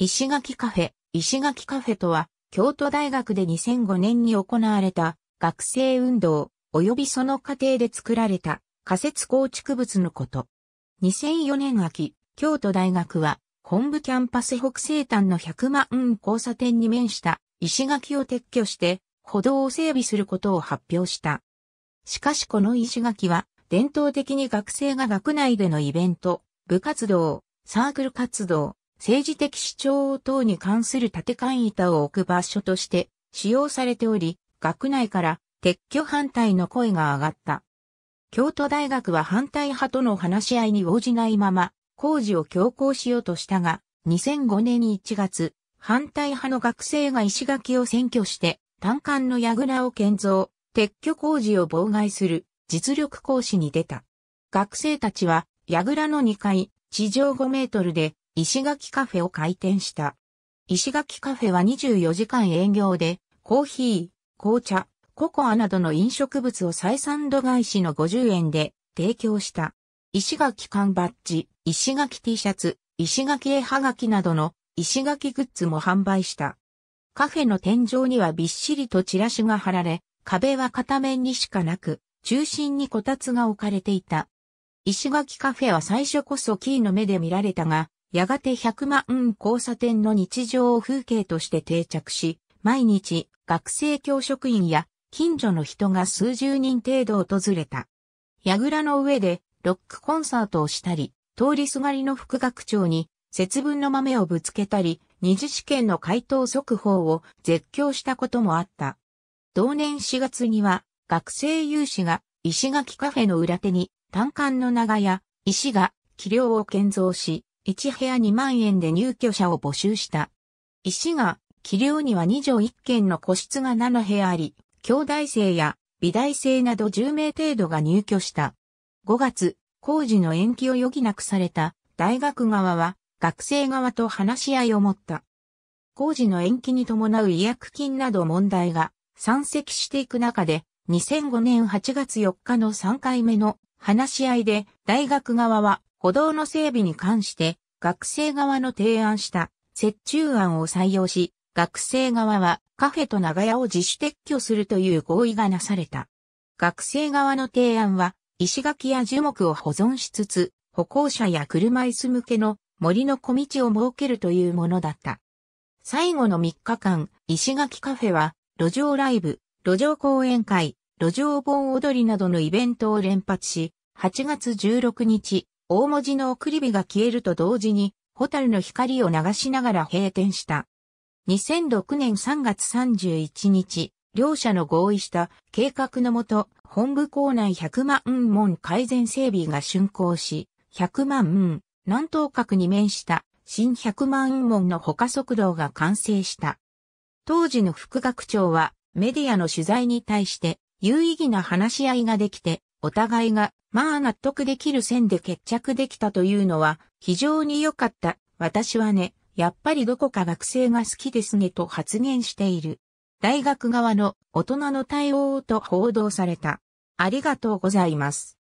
石垣カフェ、石垣カフェとは、京都大学で2005年に行われた学生運動、及びその過程で作られた仮設構築物のこと。2004年秋、京都大学は、本部キャンパス北西端の百万運万交差点に面した石垣を撤去して、歩道を整備することを発表した。しかしこの石垣は、伝統的に学生が学内でのイベント、部活動、サークル活動、政治的主張等に関する立て替え板を置く場所として使用されており、学内から撤去反対の声が上がった。京都大学は反対派との話し合いに応じないまま、工事を強行しようとしたが、2005年1月、反対派の学生が石垣を占拠して、単管の櫓を建造、撤去工事を妨害する実力行使に出た。学生たちは、櫓の2階、地上5メートルで石垣カフェを開店した。石垣カフェは24時間営業で、コーヒー、紅茶、ココアなどの飲食物を採算度外しの50円で提供した。石垣缶バッジ、石垣 T シャツ、石垣絵はがきなどの石垣グッズも販売した。カフェの天井にはびっしりとチラシが貼られ、壁は片面にしかなく、中心にこたつが置かれていた。石垣カフェは最初こそキーの目で見られたが、やがて百万交差点の日常を風景として定着し、毎日学生教職員や近所の人が数十人程度訪れた。櫓の上でロックコンサートをしたり、通りすがりの副学長に節分の豆をぶつけたり、二次試験の回答速報を絶叫したこともあった。同年4月には学生有志が石垣カフェの裏手に単管の長屋、石が器量を建造し、1部屋2万円で入居者を募集した。石が、器量には2畳1軒の個室が7部屋あり、兄弟生や美大生など10名程度が入居した。5月、工事の延期を余儀なくされた大学側は学生側と話し合いを持った。工事の延期に伴う違約金など問題が山積していく中で、2005年8月4日の3回目の話し合いで大学側は歩道の整備に関して学生側の提案した折衷案を採用し、学生側はカフェと長屋を自主撤去するという合意がなされた。学生側の提案は石垣や樹木を保存しつつ、歩行者や車椅子向けの森の小道を設けるというものだった。最後の3日間、石垣カフェは路上ライブ、路上講演会、路上盆踊りなどのイベントを連発し、8月16日、大文字の送り火が消えると同時に、ホタルの光を流しながら閉店した。2006年3月31日、両社の合意した計画のもと、本部構内100万門改善整備が竣工し、100万門、南東角に面した新100万門の他速道が完成した。当時の副学長は、メディアの取材に対して、有意義な話し合いができて、お互いが、まあ納得できる線で決着できたというのは、非常に良かった。私はね、やっぱりどこか学生が好きですねと発言している。大学側の大人の対応と報道された。ありがとうございます。